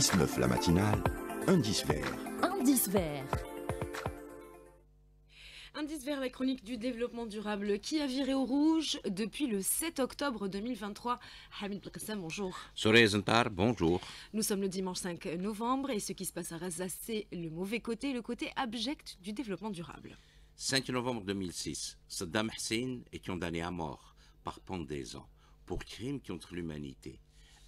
19 la matinale, indice vert. Indice vert. Indice vers la chronique du développement durable qui a viré au rouge depuis le 7 octobre 2023. Hamid bonjour. Zentar, bonjour. Nous sommes le dimanche 5 novembre et ce qui se passe à Razas, c'est le mauvais côté, le côté abject du développement durable. 5 novembre 2006, Saddam Hussein est condamné à mort par pendaison pour crime contre l'humanité,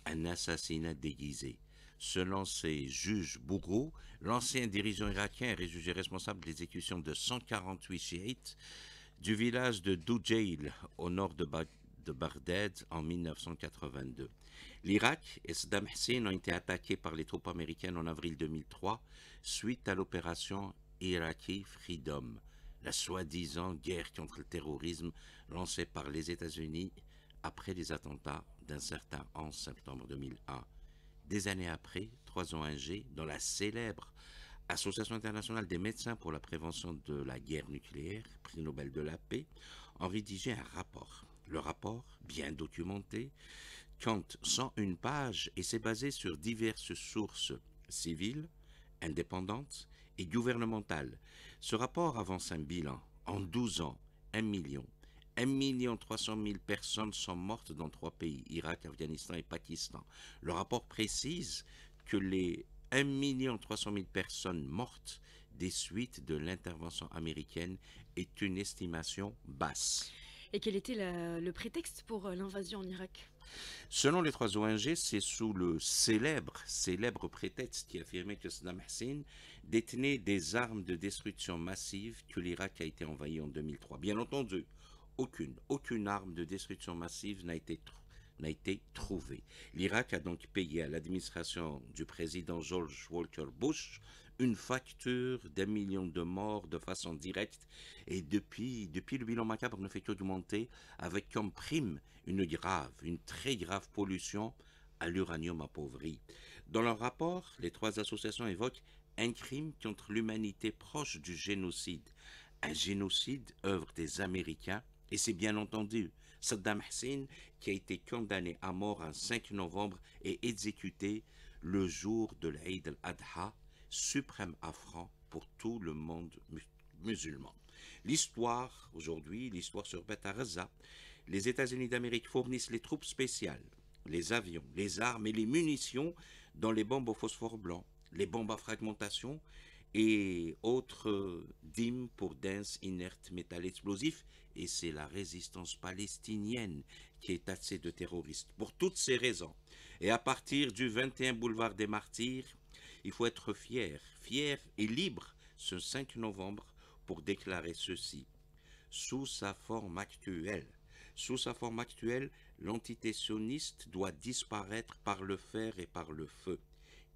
un assassinat déguisé Selon ses juges bourreaux, l'ancien dirigeant irakien est jugé responsable de l'exécution de 148 chiites du village de Doujail, au nord de, Barded en 1982. L'Irak et Saddam Hussein ont été attaqués par les troupes américaines en avril 2003 suite à l'opération Iraqi Freedom, la soi-disant guerre contre le terrorisme lancée par les États-Unis après les attentats d'un certain 11 septembre 2001 des années après, trois ans 1G, dans la célèbre Association internationale des médecins pour la prévention de la guerre nucléaire, prix Nobel de la paix, ont rédigé un rapport. Le rapport, bien documenté, compte 101 pages et s'est basé sur diverses sources civiles, indépendantes et gouvernementales. Ce rapport avance un bilan en 12 ans, 1 million 1 300 000 personnes sont mortes dans trois pays, Irak, Afghanistan et Pakistan. Le rapport précise que les 1 300 000 personnes mortes des suites de l'intervention américaine est une estimation basse. Et quel était le prétexte pour euh, l'invasion en Irak Selon les trois ONG, c'est sous le célèbre, célèbre prétexte qui affirmait que Saddam Hussein détenait des armes de destruction massive que l'Irak a été envahi en 2003. Bien entendu, aucune, aucune arme de destruction massive n'a été, trouvée. L'Irak a donc payé à l'administration du président George Walker Bush une facture d'un million de morts de façon directe et depuis, depuis le bilan macabre ne fait qu'augmenter avec comme prime une grave, une très grave pollution à l'uranium appauvri. Dans leur rapport, les trois associations évoquent un crime contre l'humanité proche du génocide. Un génocide, œuvre des Américains, et c'est bien entendu Saddam Hussein qui a été condamné à mort un 5 novembre et exécuté le jour de l'Aïd al-Adha, suprême affront pour tout le monde musulman. L'histoire, aujourd'hui, l'histoire sur répète Les États-Unis d'Amérique fournissent les troupes spéciales, les avions, les armes et les munitions dans les bombes au phosphore blanc, les bombes à fragmentation et autres euh, dîmes pour dense, inerte, Métal Explosif, et c'est la résistance palestinienne qui est tassée de terroristes, pour toutes ces raisons. Et à partir du 21 boulevard des Martyrs, il faut être fier, fier et libre ce 5 novembre pour déclarer ceci. Sous sa forme actuelle, sous sa forme actuelle, l'entité sioniste doit disparaître par le fer et par le feu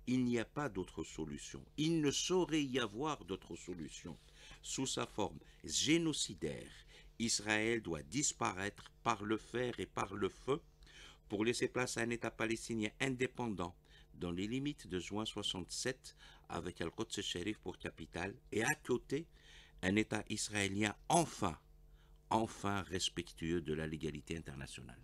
il n'y a pas d'autre solution. Il ne saurait y avoir d'autre solution. Sous sa forme génocidaire, Israël doit disparaître par le fer et par le feu pour laisser place à un État palestinien indépendant dans les limites de juin 67 avec Al-Quds Sherif pour capitale et à côté un État israélien enfin, enfin respectueux de la légalité internationale.